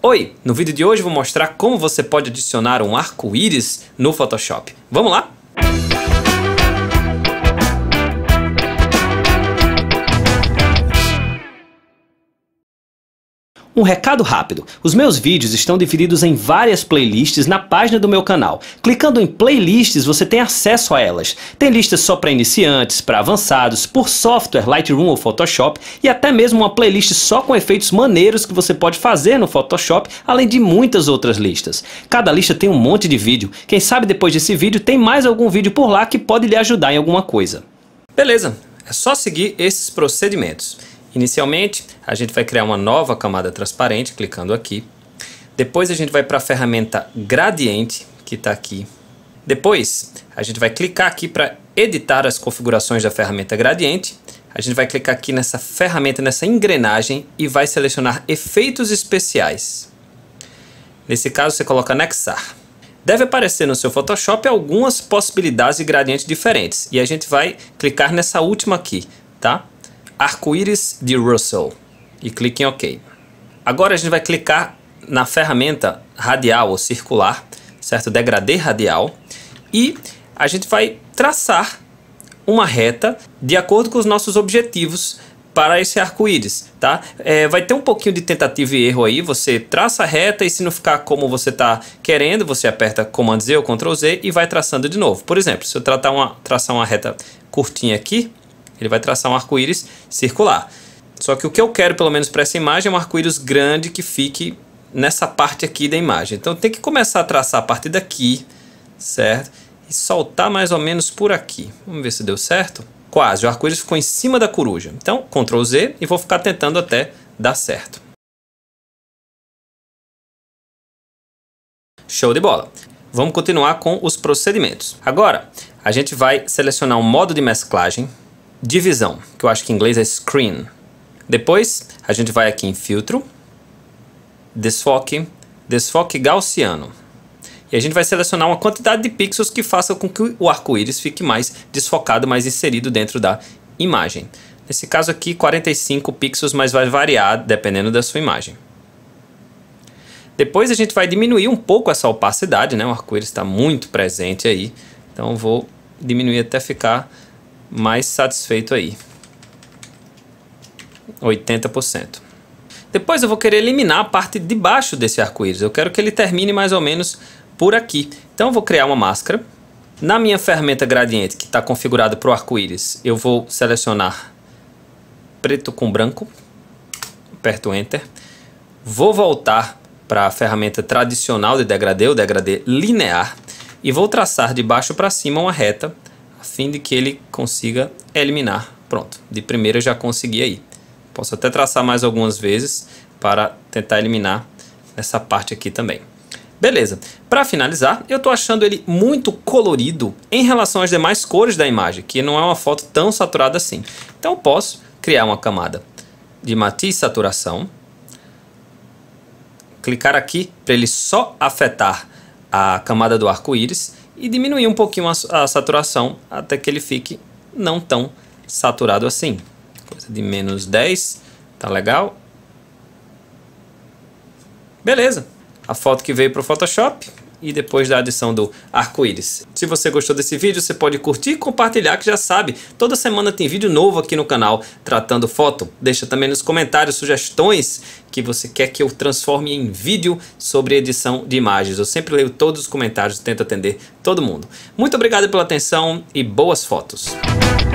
Oi, no vídeo de hoje vou mostrar como você pode adicionar um arco-íris no Photoshop. Vamos lá? Um recado rápido: os meus vídeos estão divididos em várias playlists na página do meu canal. Clicando em playlists, você tem acesso a elas. Tem listas só para iniciantes, para avançados, por software Lightroom ou Photoshop e até mesmo uma playlist só com efeitos maneiros que você pode fazer no Photoshop, além de muitas outras listas. Cada lista tem um monte de vídeo. Quem sabe depois desse vídeo tem mais algum vídeo por lá que pode lhe ajudar em alguma coisa. Beleza, é só seguir esses procedimentos. Inicialmente, a gente vai criar uma nova camada transparente, clicando aqui. Depois a gente vai para a ferramenta Gradiente, que está aqui. Depois, a gente vai clicar aqui para editar as configurações da ferramenta Gradiente. A gente vai clicar aqui nessa ferramenta, nessa engrenagem e vai selecionar efeitos especiais. Nesse caso, você coloca anexar. Deve aparecer no seu Photoshop algumas possibilidades de gradientes diferentes. E a gente vai clicar nessa última aqui, tá? Arco-íris de Russell e clique em OK. Agora a gente vai clicar na ferramenta radial ou circular, certo? Degradê radial e a gente vai traçar uma reta de acordo com os nossos objetivos para esse arco-íris, tá? É, vai ter um pouquinho de tentativa e erro aí, você traça a reta e se não ficar como você está querendo, você aperta Command Z ou Ctrl Z e vai traçando de novo. Por exemplo, se eu tratar uma, traçar uma reta curtinha aqui, ele vai traçar um arco-íris circular. Só que o que eu quero, pelo menos para essa imagem, é um arco-íris grande que fique nessa parte aqui da imagem. Então tem que começar a traçar a partir daqui, certo? E soltar mais ou menos por aqui. Vamos ver se deu certo? Quase, o arco-íris ficou em cima da coruja. Então, Ctrl Z e vou ficar tentando até dar certo. Show de bola! Vamos continuar com os procedimentos. Agora, a gente vai selecionar um modo de mesclagem divisão, que eu acho que em inglês é screen. Depois, a gente vai aqui em filtro, desfoque, desfoque gaussiano. E a gente vai selecionar uma quantidade de pixels que faça com que o arco-íris fique mais desfocado, mais inserido dentro da imagem. Nesse caso aqui, 45 pixels, mas vai variar dependendo da sua imagem. Depois a gente vai diminuir um pouco essa opacidade, né? O arco-íris está muito presente aí. Então vou diminuir até ficar mais satisfeito aí. 80%. Depois eu vou querer eliminar a parte de baixo desse arco-íris. Eu quero que ele termine mais ou menos por aqui. Então eu vou criar uma máscara. Na minha ferramenta gradiente, que está configurada para o arco-íris, eu vou selecionar preto com branco. Aperto Enter. Vou voltar para a ferramenta tradicional de degradê, o degradê linear. E vou traçar de baixo para cima uma reta a fim de que ele consiga eliminar. Pronto, de primeira eu já consegui aí. Posso até traçar mais algumas vezes para tentar eliminar essa parte aqui também. Beleza, para finalizar, eu estou achando ele muito colorido em relação às demais cores da imagem, que não é uma foto tão saturada assim. Então eu posso criar uma camada de matiz saturação, clicar aqui para ele só afetar a camada do arco-íris e diminuir um pouquinho a, a saturação até que ele fique não tão saturado assim. Coisa de menos 10, tá legal? Beleza. A foto que veio para o Photoshop e depois da adição do arco-íris. Se você gostou desse vídeo, você pode curtir e compartilhar, que já sabe, toda semana tem vídeo novo aqui no canal tratando foto. Deixa também nos comentários sugestões que você quer que eu transforme em vídeo sobre edição de imagens. Eu sempre leio todos os comentários, tento atender todo mundo. Muito obrigado pela atenção e boas fotos.